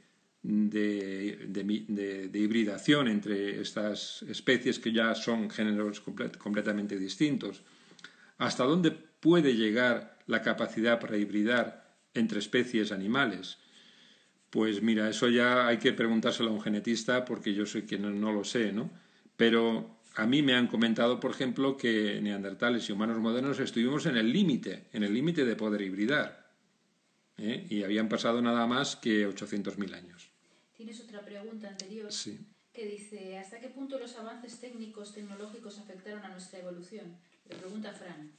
hibridación entre estas especies que ya son géneros completamente distintos. ¿Hasta dónde puede llegar la capacidad para hibridar entre especies animales? Pues mira, eso ya hay que preguntárselo a un genetista porque yo soy quien no, no lo sé, ¿no? Pero a mí me han comentado, por ejemplo, que neandertales y humanos modernos estuvimos en el límite, en el límite de poder hibridar. ¿eh? Y habían pasado nada más que 800.000 años. Tienes otra pregunta anterior que dice, ¿hasta qué punto los avances técnicos, tecnológicos afectaron a nuestra evolución? Le pregunta Fran.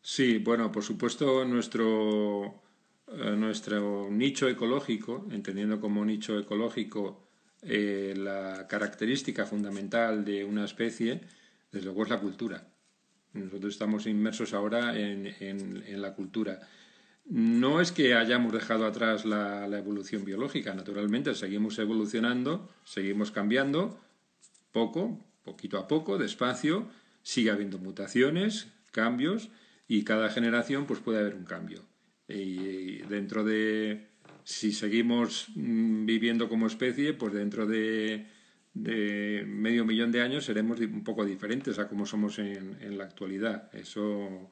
Sí, bueno, por supuesto nuestro, eh, nuestro nicho ecológico, entendiendo como nicho ecológico eh, la característica fundamental de una especie, desde luego, es la cultura. Nosotros estamos inmersos ahora en, la cultura. No es que hayamos dejado atrás la, evolución biológica, naturalmente, seguimos evolucionando, seguimos cambiando, poco, poquito a poco, despacio, sigue habiendo mutaciones, cambios, y cada generación pues puede haber un cambio. Y dentro de si seguimos mm, viviendo como especie, pues dentro de, medio millón de años seremos un poco diferentes a como somos en, la actualidad. Eso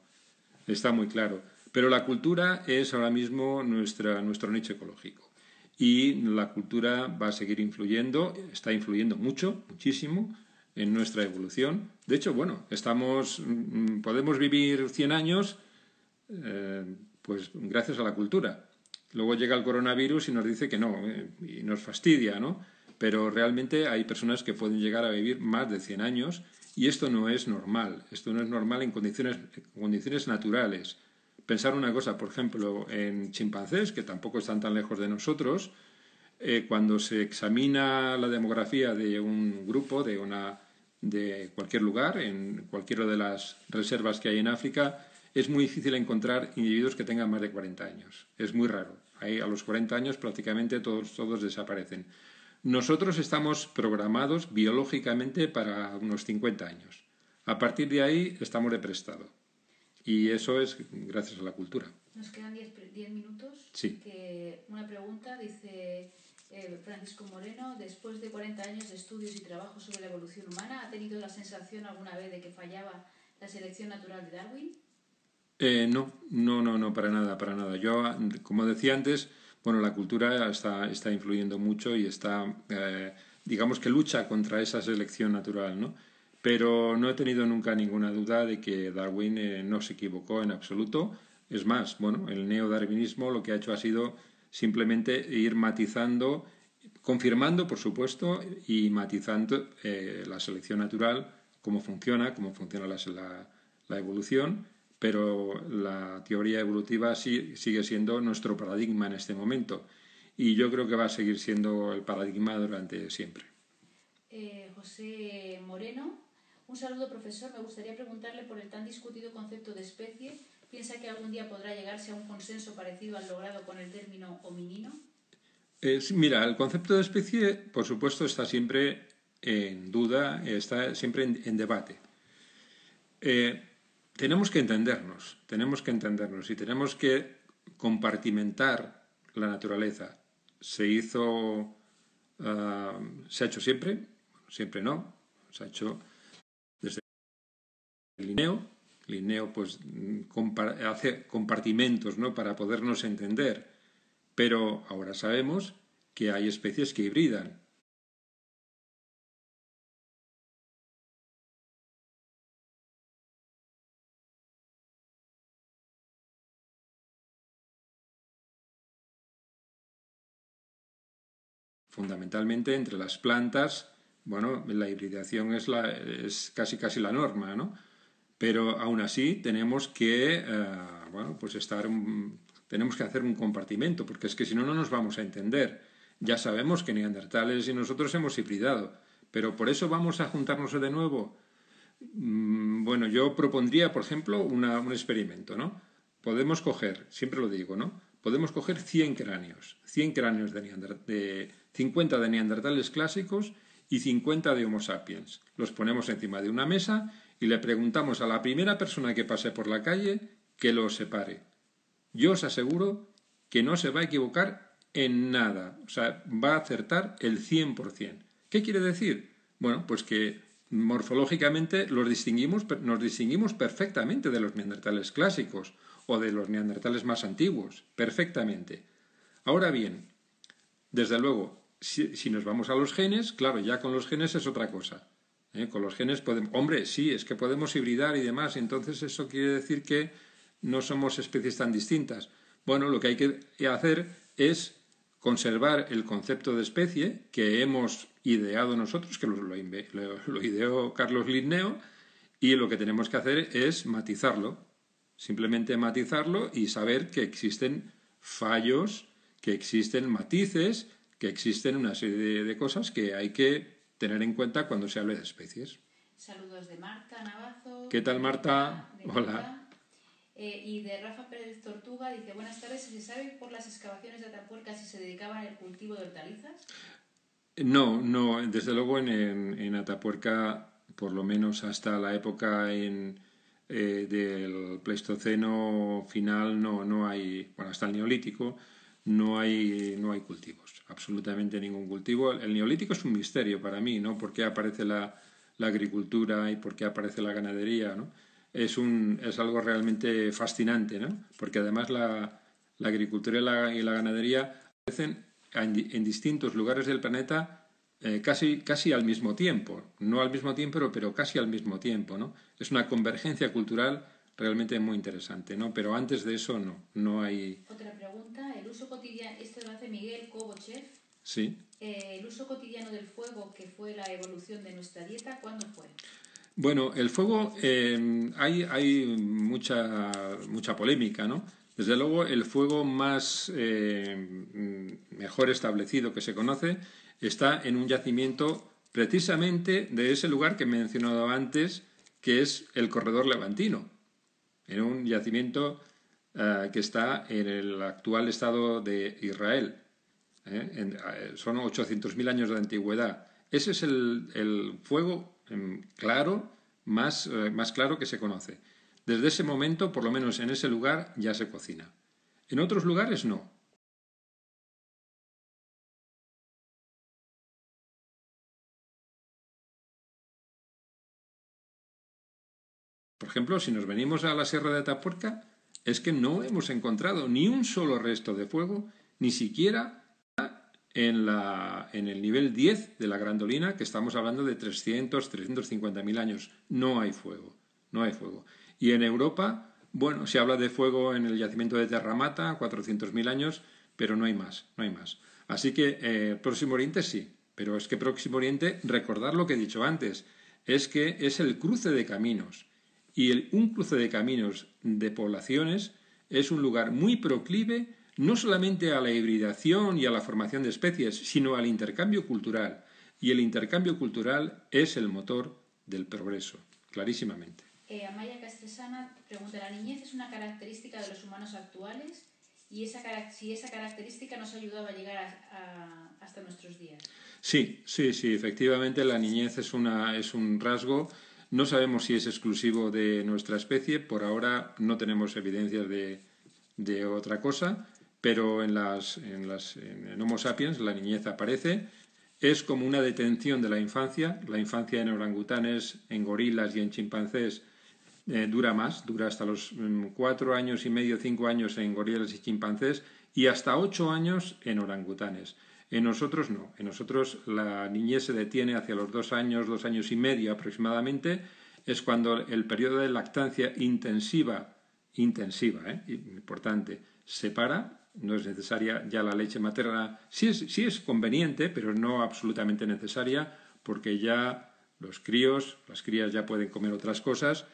está muy claro. Pero la cultura es ahora mismo nuestro nicho ecológico. Y la cultura va a seguir influyendo, está influyendo mucho, muchísimo, en nuestra evolución. De hecho, bueno, estamos, mm, mm, podemos vivir 100 años eh, pues gracias a la cultura Luego llega el coronavirus y nos dice que no, eh, y nos fastidia, ¿no? Pero realmente hay personas que pueden llegar a vivir más de 100 años y esto no es normal, esto no es normal en condiciones, naturales. Pensar una cosa, por ejemplo, en chimpancés, que tampoco están tan lejos de nosotros, eh, cuando se examina la demografía de un grupo, de cualquier lugar, en cualquiera de las reservas que hay en África, es muy difícil encontrar individuos que tengan más de 40 años. Es muy raro. Ahí, a los 40 años prácticamente todos, todos desaparecen. Nosotros estamos programados biológicamente para unos 50 años. A partir de ahí estamos de prestado. Y eso es gracias a la cultura. Nos quedan 10 minutos. Sí. una pregunta dice eh, Francisco Moreno, después de 40 años de estudios y trabajo sobre la evolución humana, ¿ha tenido la sensación alguna vez de que fallaba la selección natural de Darwin? Eh, no, no, no, no, para nada, para nada. Yo, como decía antes, bueno, la cultura está, influyendo mucho y está, eh, digamos que lucha contra esa selección natural, ¿no? Pero no he tenido nunca ninguna duda de que Darwin eh, no se equivocó en absoluto. Es más, bueno, el neodarwinismo lo que ha hecho ha sido simplemente ir matizando, confirmando, por supuesto, y matizando la selección natural, cómo funciona, cómo funciona la evolución pero la teoría evolutiva sigue siendo nuestro paradigma en este momento y yo creo que va a seguir siendo el paradigma durante siempre. Eh, José Moreno, un saludo profesor, me gustaría preguntarle por el tan discutido concepto de especie. ¿Piensa que algún día podrá llegarse a un consenso parecido al logrado con el término hominino? mira, el concepto de especie, por supuesto, está siempre en duda, está siempre en, debate. Eh, tenemos que entendernos, tenemos que entendernos y tenemos que compartimentar la naturaleza. Se hizo, ah, se ha hecho siempre, siempre no, se ha hecho desde Linneo. Linneo pues hace compartimentos ¿no? para podernos entender, pero ahora sabemos que hay especies que hibridan fundamentalmente entre las plantas, bueno, la hibridación es, casi casi la norma, ¿no? Pero aún así tenemos que, eh, bueno, pues estar, tenemos que hacer un compartimento, porque es que si no, no nos vamos a entender. Ya sabemos que neandertales y nosotros hemos hibridado, pero por eso vamos a juntarnos de nuevo. Mm, bueno, yo propondría, por ejemplo, un experimento, ¿no? Podemos coger, siempre lo digo, ¿no? Podemos coger 100 cráneos, 100 cráneos de, de 50 de neandertales clásicos y 50 de Homo sapiens. Los ponemos encima de una mesa y le preguntamos a la primera persona que pase por la calle que los separe. Yo os aseguro que no se va a equivocar en nada, o sea, va a acertar el 100%. ¿Qué quiere decir? Bueno, pues que morfológicamente los distinguimos, nos distinguimos perfectamente de los neandertales clásicos o de los neandertales más antiguos, perfectamente. Ahora bien, desde luego, si, nos vamos a los genes, claro, ya con los genes es otra cosa. ¿eh? Con los genes podemos... Hombre, sí, es que podemos hibridar y demás, entonces eso quiere decir que no somos especies tan distintas. Bueno, lo que hay que hacer es conservar el concepto de especie que hemos ideado nosotros, que lo ideó Carlos Linneo, y lo que tenemos que hacer es matizarlo, simplemente matizarlo y saber que existen fallos, que existen matices, que existen una serie de, cosas que hay que tener en cuenta cuando se hable de especies. Saludos de Marta Navazo. ¿Qué tal, Marta? Hola. Eh, y de Rafa Pérez Tortuga dice, buenas tardes, ¿se sabe por las excavaciones de Atapuerca si se dedicaban al cultivo de hortalizas? No, no, desde luego en, Atapuerca, por lo menos hasta la época eh, del Pleistoceno final, no, no hay, bueno, hasta el Neolítico, no hay, no hay cultivos absolutamente ningún cultivo. El neolítico es un misterio para mí, ¿no? ¿Por qué aparece la, agricultura y por qué aparece la ganadería, ¿no? Es, un, es algo realmente fascinante, ¿no? Porque además la, agricultura y la, ganadería aparecen en, distintos lugares del planeta eh, casi, al mismo tiempo. No al mismo tiempo, pero, pero casi al mismo tiempo, ¿no? Es una convergencia cultural realmente muy interesante, ¿no? Pero antes de eso no, no hay... Otra pregunta, el uso cotidiano, esto lo hace Miguel Kobochev. Sí. Eh, el uso cotidiano del fuego, que fue la evolución de nuestra dieta, ¿cuándo fue? Bueno, el fuego, eh, hay, hay mucha, mucha polémica, ¿no? Desde luego, el fuego más eh, mejor establecido que se conoce está en un yacimiento precisamente de ese lugar que he mencionado antes, que es el corredor levantino en un yacimiento eh, que está en el actual estado de Israel. ¿eh? Eh, son 800.000 años de antigüedad. Ese es el, fuego em, claro, más claro que se conoce. Desde ese momento, por lo menos en ese lugar, ya se cocina. En otros lugares no. por ejemplo, si nos venimos a la Sierra de Atapuerca, es que no hemos encontrado ni un solo resto de fuego, ni siquiera en, la, en el nivel 10 de la Grandolina, que estamos hablando de 300, 350 mil años. No hay fuego, no hay fuego. Y en Europa, bueno, se habla de fuego en el yacimiento de Terramata, 400 mil años, pero no hay más, no hay más. Así que eh, Próximo Oriente sí, pero es que Próximo Oriente, recordar lo que he dicho antes, es que es el cruce de caminos y el, un cruce de caminos de poblaciones es un lugar muy proclive no solamente a la hibridación y a la formación de especies, sino al intercambio cultural. Y el intercambio cultural es el motor del progreso, clarísimamente. Eh, Amaya Castresana pregunta, ¿la niñez es una característica de los humanos actuales? Y esa, si esa característica nos ayudaba a llegar hasta nuestros días. Sí, sí, sí, efectivamente la niñez es un rasgo no sabemos si es exclusivo de nuestra especie, por ahora no tenemos evidencias de, otra cosa, pero en, las, en, las, Homo sapiens la niñez aparece. Es como una detención de la infancia. La infancia en orangutanes, en gorilas y en chimpancés eh, dura más, dura hasta los mm, cuatro años y medio, cinco años en gorilas y chimpancés y hasta ocho años en orangutanes. En nosotros no. En nosotros la niñez se detiene hacia los dos años, dos años y medio aproximadamente. Es cuando el periodo de lactancia intensiva, intensiva, ¿eh? importante, se para. No es necesaria ya la leche materna. Sí es, conveniente, pero no absolutamente necesaria, porque ya los críos, las crías ya pueden comer otras cosas.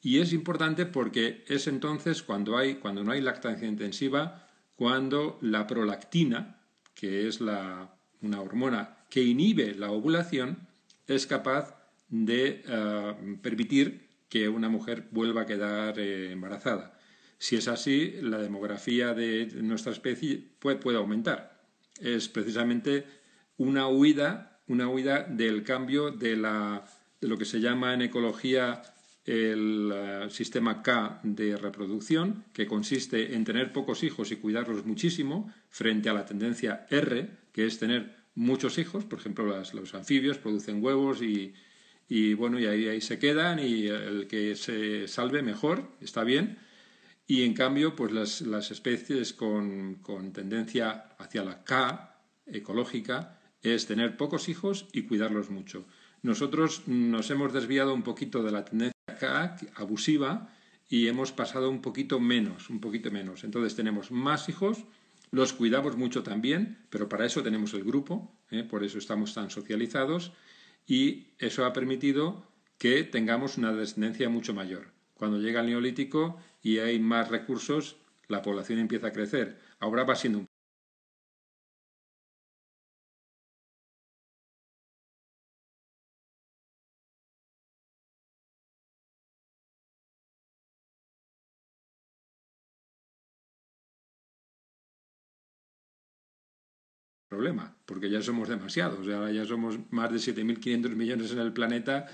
Y es importante porque es entonces cuando, cuando no hay lactancia intensiva, cuando la prolactina, que es la, una hormona que inhibe la ovulación, es capaz de eh, permitir que una mujer vuelva a quedar eh, embarazada. Si es así, la demografía de nuestra especie puede, aumentar. Es precisamente una huida, una huida del cambio de, la, de lo que se llama en ecología el eh, sistema K de reproducción, que consiste en tener pocos hijos y cuidarlos muchísimo, frente a la tendencia R, que es tener muchos hijos, por ejemplo, los anfibios producen huevos y, y bueno, y ahí, ahí, se quedan y el que se salve mejor, está bien, y en cambio, pues las, especies con, con, tendencia hacia la K ecológica es tener pocos hijos y cuidarlos mucho. Nosotros nos hemos desviado un poquito de la tendencia abusiva y hemos pasado un poquito menos, un poquito menos. Entonces tenemos más hijos, los cuidamos mucho también, pero para eso tenemos el grupo, ¿eh? por eso estamos tan socializados y eso ha permitido que tengamos una descendencia mucho mayor. Cuando llega el neolítico y hay más recursos, la población empieza a crecer. Ahora va siendo un problema, porque ya somos demasiados, ya, ya somos más de 7.500 millones en el planeta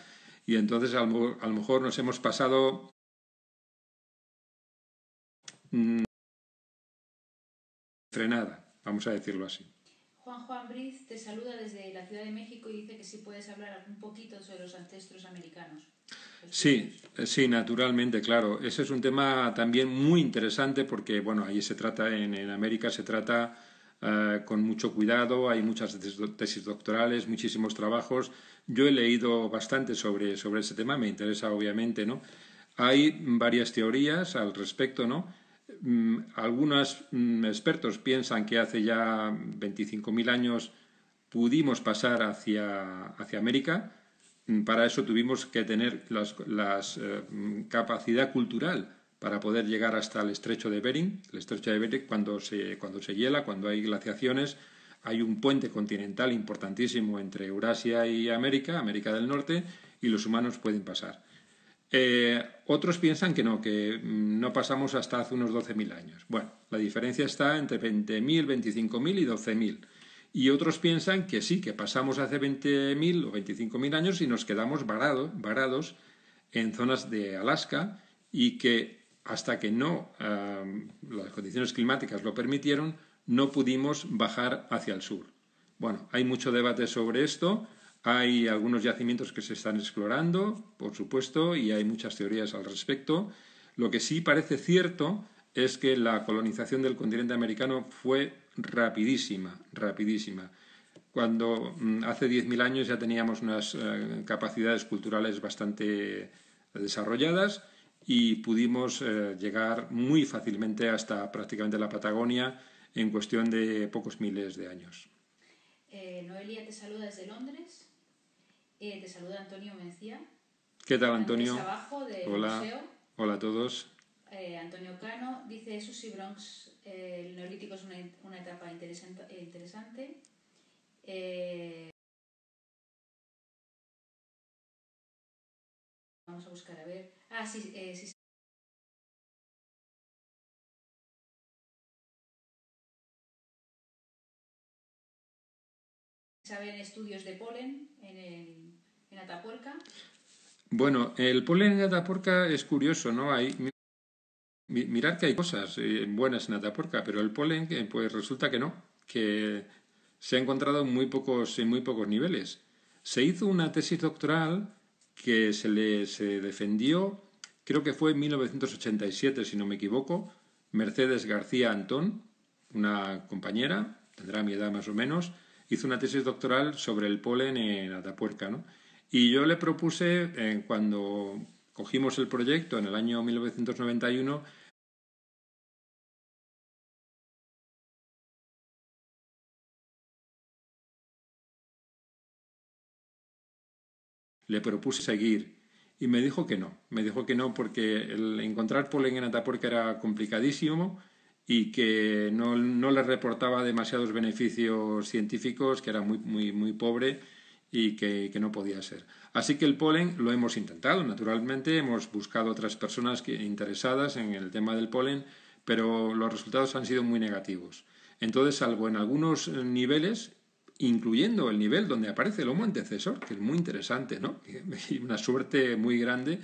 y entonces a lo, mejor nos hemos pasado... Mm, frenada, vamos a decirlo así. Juan Juan Briz te saluda desde la Ciudad de México y dice que si puedes hablar un poquito sobre los ancestros americanos. Pues sí, sí, naturalmente, claro. Ese es un tema también muy interesante porque, bueno, ahí se trata, en América se trata eh, con mucho cuidado, hay muchas tesis doctorales, muchísimos trabajos. Yo he leído bastante sobre, ese tema, me interesa obviamente, Hay varias teorías al respecto, ¿no? Mm, Algunos mm, expertos piensan que hace ya 25.000 años pudimos pasar hacia, hacia América. Mm, para eso tuvimos que tener la eh, capacidad cultural para poder llegar hasta el estrecho de Bering. El estrecho de Bering, cuando se, cuando se hiela, cuando hay glaciaciones, hay un puente continental importantísimo entre Eurasia y América, América del Norte, y los humanos pueden pasar. Eh, otros piensan que no, que mm, no pasamos hasta hace unos 12.000 años. Bueno, la diferencia está entre 20.000, 25.000 y 12.000. Y otros piensan que sí, que pasamos hace 20.000 o 25.000 años y nos quedamos varados en zonas de Alaska y que hasta que no em, las condiciones climáticas lo permitieron, no pudimos bajar hacia el sur. Bueno, hay mucho debate sobre esto, hay algunos yacimientos que se están explorando, por supuesto, y hay muchas teorías al respecto. Lo que sí parece cierto es que la colonización del continente americano fue rapidísima, rapidísima. Cuando mm, hace 10.000 años ya teníamos unas eh, capacidades culturales bastante desarrolladas, y pudimos eh, llegar muy fácilmente hasta prácticamente la Patagonia en cuestión de pocos miles de años. Eh, Noelia te saluda desde Londres. Eh, te saluda Antonio Mencía. ¿Qué tal, Antonio? Abajo Hola. Museo. Hola a todos. Eh, Antonio Cano dice: Susi Bronx, el Neolítico es una, etapa interesante. interesante. Vamos a buscar a ver. Ah, sí, eh, ¿Saben estudios de polen en, en Atapuerca? Bueno, el polen en Atapuerca es curioso, ¿no? Hay, mirad que hay cosas eh, buenas en Atapuerca, pero el polen, eh, pues resulta que no, que se ha encontrado muy pocos, en muy pocos niveles. Se hizo una tesis doctoral que se le defendió, creo que fue en 1987, si no me equivoco, Mercedes García Antón, una compañera, tendrá mi edad más o menos, hizo una tesis doctoral sobre el polen en Atapuerca. Y yo le propuse, eh, cuando cogimos el proyecto en el año 1991, le propuse seguir y me dijo que no. Me dijo que no porque el encontrar polen en Atapuerca era complicadísimo y que no, le reportaba demasiados beneficios científicos, que era muy, muy, muy pobre y que, no podía ser. Así que el polen lo hemos intentado, naturalmente, hemos buscado otras personas interesadas en el tema del polen, pero los resultados han sido muy negativos. Entonces, salvo en algunos niveles, incluyendo el nivel donde aparece el Homo antecesor, que es muy interesante, una suerte muy grande.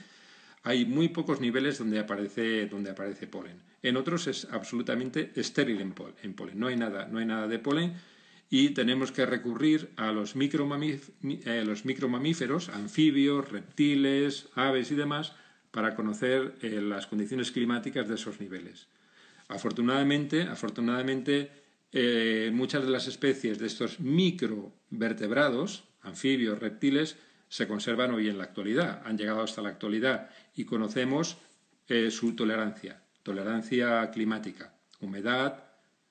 Hay muy pocos niveles donde aparece, donde aparece polen. En otros es absolutamente estéril en, polen. No hay, nada, no hay nada de polen y tenemos que recurrir a los, eh, micromamíferos, anfibios, reptiles, aves y demás, para conocer eh, las condiciones climáticas de esos niveles. Afortunadamente, afortunadamente eh, muchas de las especies de estos microvertebrados, anfibios, reptiles, se conservan hoy en la actualidad, han llegado hasta la actualidad y conocemos eh, su tolerancia, tolerancia climática, humedad,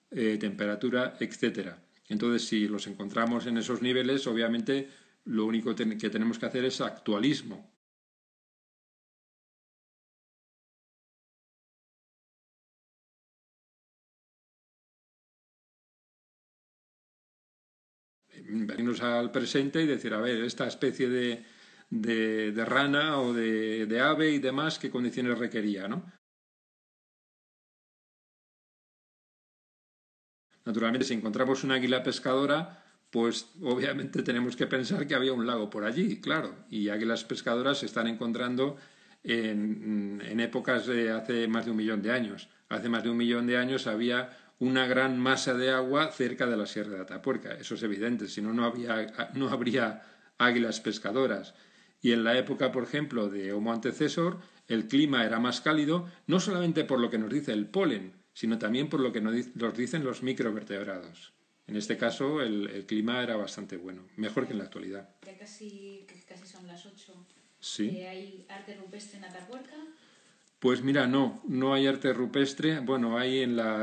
eh, temperatura, etc. Entonces, si los encontramos en esos niveles, obviamente lo único que tenemos que hacer es actualismo, venirnos al presente y decir, a ver, esta especie de, rana o de, ave y demás, qué condiciones requería, Naturalmente, si encontramos una águila pescadora, pues obviamente tenemos que pensar que había un lago por allí, claro, y águilas pescadoras se están encontrando en, en épocas de hace más de un millón de años. Hace más de un millón de años había una gran masa de agua cerca de la Sierra de Atapuerca. Eso es evidente, si no, no, habría águilas pescadoras. Y en la época, por ejemplo, de Homo antecesor, el clima era más cálido, no solamente por lo que nos dice el polen, sino también por lo que nos dicen los microvertebrados. En este caso, el, el clima era bastante bueno, mejor que en la actualidad. Ya casi, casi son las 8. Sí. hay eh, arte rupestre en Atapuerca. Pues mira, no, no hay arte rupestre. Bueno, hay en la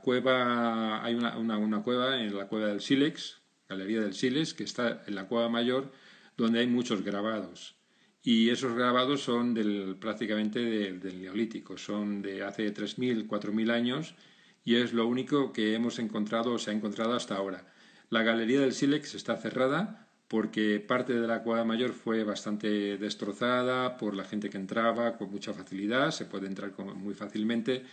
cueva hay una, cueva en la cueva del Silex, Galería del Silex, que está en la cueva mayor, donde hay muchos grabados. Y esos grabados son del, prácticamente del, Neolítico, son de hace 3.000, 4.000 años y es lo único que hemos encontrado o se ha encontrado hasta ahora. La Galería del Silex está cerrada, porque parte de la cuadra mayor fue bastante destrozada por la gente que entraba con mucha facilidad, se puede entrar muy fácilmente,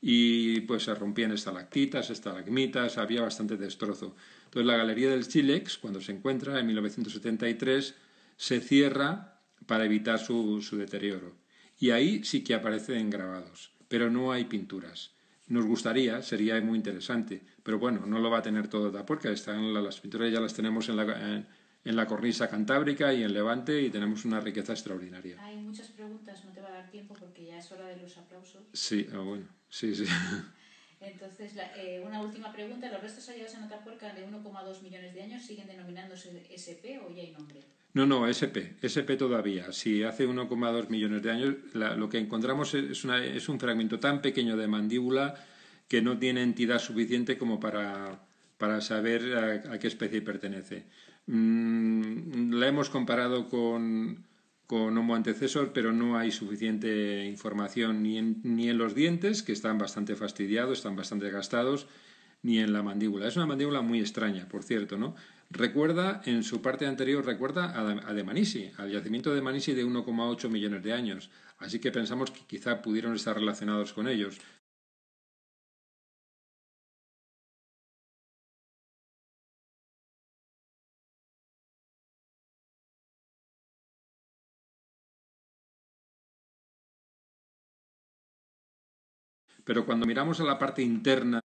y pues se rompían estalactitas, estalagmitas, había bastante destrozo. Entonces la Galería del Chilex, cuando se encuentra en 1973, se cierra para evitar su, deterioro. Y ahí sí que aparecen grabados, pero no hay pinturas. Nos gustaría, sería muy interesante, pero bueno, no lo va a tener todo porque están las pinturas ya las tenemos en la, en, en la cornisa cantábrica y en Levante y tenemos una riqueza extraordinaria. Hay muchas preguntas, no te va a dar tiempo porque ya es hora de los aplausos. Sí, ah, bueno, sí, sí. Entonces, eh, una última pregunta. ¿Los restos hallados en Atapuerca de 1,2 millones de años siguen denominándose SP o ya hay nombre? No, no, SP, SP todavía. Si hace 1,2 millones de años, lo que encontramos es un fragmento tan pequeño de mandíbula que no tiene entidad suficiente como para para saber a, qué especie pertenece. Mm, la hemos comparado con, Homo antecesor, pero no hay suficiente información ni en, los dientes, que están bastante fastidiados, están bastante gastados, ni en la mandíbula. Es una mandíbula muy extraña, por cierto, ¿no? Recuerda, en su parte anterior, recuerda a de Manisi, al yacimiento de Manisi de 1,8 millones de años. Así que pensamos que quizá pudieron estar relacionados con ellos. Pero cuando miramos a la parte interna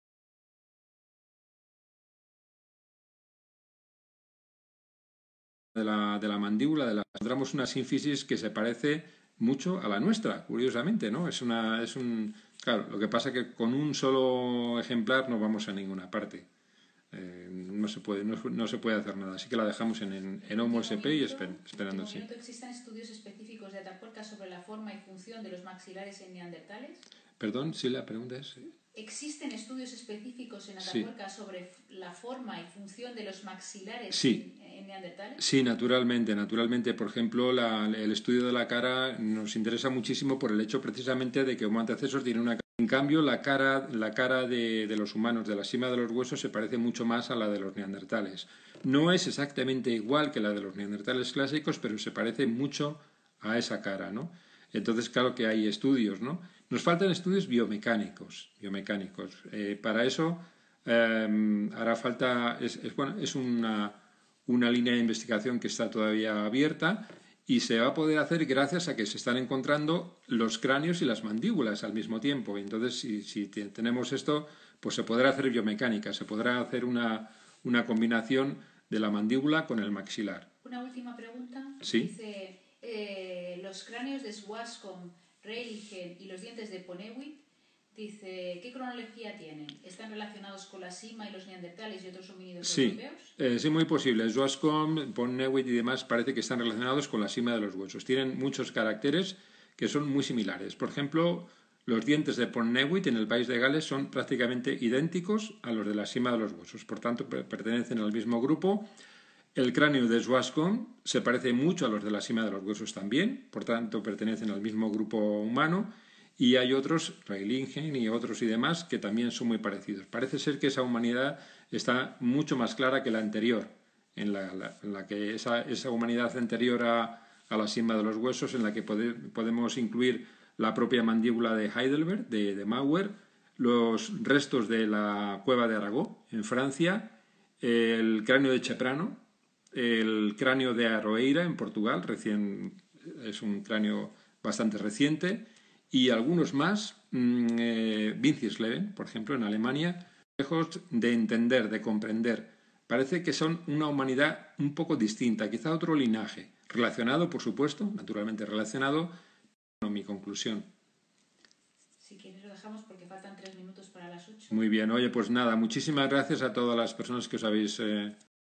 de la, mandíbula, de la, encontramos una sínfisis que se parece mucho a la nuestra, curiosamente, ¿no? Es una, es un, claro, lo que pasa es que con un solo ejemplar no vamos a ninguna parte. Eh, no, se puede, no, se puede hacer nada. Así que la dejamos en, en, este Homo SP y esperando. Este existen estudios específicos de Atapuerca sobre la forma y función de los maxilares en neandertales? Perdón, si la pregunta es... ¿eh? ¿Existen estudios específicos en Atapuerca sobre la forma y función de los maxilares en neandertales? Sí, naturalmente, naturalmente. Por ejemplo, el estudio de la cara nos interesa muchísimo por el hecho precisamente de que un antecesor tiene una cara. En cambio, la cara, la cara de, de, los humanos, de la cima de los huesos, se parece mucho más a la de los neandertales. No es exactamente igual que la de los neandertales clásicos, pero se parece mucho a esa cara, ¿no? Entonces, claro que hay estudios, ¿no? Nos faltan estudios biomecánicos. biomecánicos. Eh, para eso em, hará falta, es, una, línea de investigación que está todavía abierta y se va a poder hacer gracias a que se están encontrando los cráneos y las mandíbulas al mismo tiempo. Entonces, si, tenemos esto, pues se podrá hacer biomecánica, se podrá hacer una, combinación de la mandíbula con el maxilar. Una última pregunta. Sí. Dice, eh, los cráneos de Swascom Reiligen y los dientes de Ponewit, dice, ¿qué cronología tienen? ¿Están relacionados con la sima y los neandertales y otros homínidos sí, europeos? Eh, sí, muy posible. Swascom, Ponewit y demás parece que están relacionados con la sima de los huesos. Tienen muchos caracteres que son muy similares. Por ejemplo, los dientes de Ponewit en el país de Gales son prácticamente idénticos a los de la sima de los huesos, por tanto pertenecen al mismo grupo el cráneo de Swascon se parece mucho a los de la cima de los huesos también, por tanto pertenecen al mismo grupo humano y hay otros, Reilingen y otros y demás, que también son muy parecidos. Parece ser que esa humanidad está mucho más clara que la anterior, en la, que esa, humanidad anterior a, la cima de los huesos, en la que podemos incluir la propia mandíbula de Heidelberg, de, de Mauer, los restos de la cueva de Aragó, en Francia, el cráneo de Cheprano, el cráneo de Aroeira en Portugal, recién, es un cráneo bastante reciente, y algunos más, mm, eh, Sleven, por ejemplo, en Alemania, lejos de entender, de comprender. Parece que son una humanidad un poco distinta, quizá otro linaje, relacionado, por supuesto, naturalmente relacionado, no mi conclusión. Si quieres lo dejamos porque faltan tres minutos para las ocho. Muy bien, oye, pues nada, muchísimas gracias a todas las personas que os habéis... Eh,